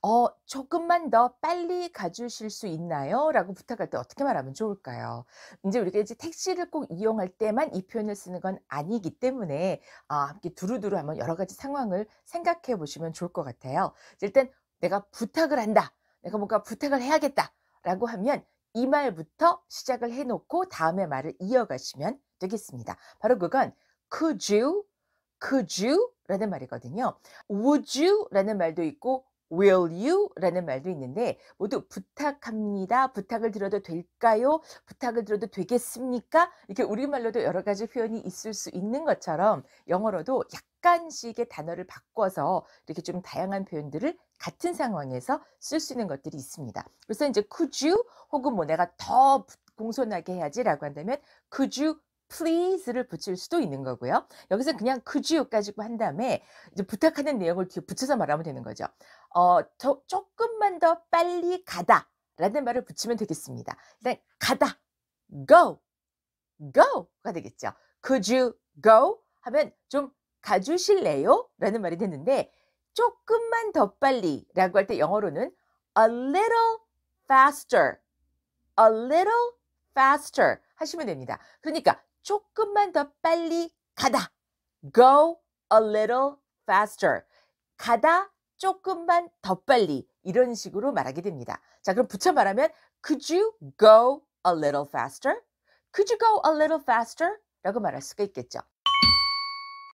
어, 조금만 더 빨리 가주실 수 있나요? 라고 부탁할 때 어떻게 말하면 좋을까요? 이제 우리가 이제 택시를 꼭 이용할 때만 이 표현을 쓰는 건 아니기 때문에 아, 함께 두루두루 한번 여러 가지 상황을 생각해 보시면 좋을 것 같아요. 일단 내가 부탁을 한다. 내가 뭔가 부탁을 해야겠다. 라고 하면 이 말부터 시작을 해놓고 다음의 말을 이어가시면 되겠습니다. 바로 그건 could you, could you 라는 말이거든요. would you 라는 말도 있고 will you? 라는 말도 있는데 모두 부탁합니다. 부탁을 드려도 될까요? 부탁을 드려도 되겠습니까? 이렇게 우리말로도 여러 가지 표현이 있을 수 있는 것처럼 영어로도 약간씩의 단어를 바꿔서 이렇게 좀 다양한 표현들을 같은 상황에서 쓸 수 있는 것들이 있습니다. 그래서 이제 could you 혹은 뭐 내가 더 공손하게 해야지라고 한다면 could you please를 붙일 수도 있는 거고요. 여기서 어. 그냥 could y o u 가지고한 다음에 이제 부탁하는 내용을 뒤에 붙여서 말하면 되는 거죠. 어, 더, 조금만 더 빨리 가다 라는 말을 붙이면 되겠습니다. 일단 가다, go, go가 되겠죠. could you go 하면 좀 가주실래요? 라는 말이 되는데 조금만 더 빨리 라고 할 때 영어로는 a little faster, a little faster 하시면 됩니다. 그러니까 조금만 더 빨리 가다. go a little faster. 가다 조금만 더 빨리 이런 식으로 말하게 됩니다. 자, 그럼 붙여 말하면 could you go a little faster? could you go a little faster? 라고 말할 수가 있겠죠.